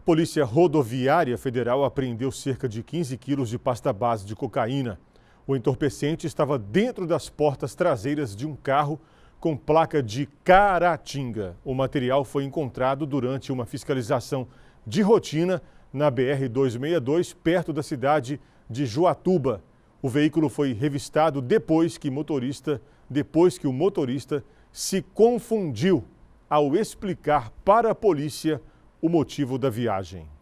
A Polícia Rodoviária Federal apreendeu cerca de 15 quilos de pasta base de cocaína. O entorpecente estava dentro das portas traseiras de um carro com placa de Caratinga. O material foi encontrado durante uma fiscalização de rotina na BR-262, perto da cidade de Joatuba. O veículo foi revistado depois que, motorista, depois que o motorista se confundiu ao explicar para a polícia o motivo da viagem.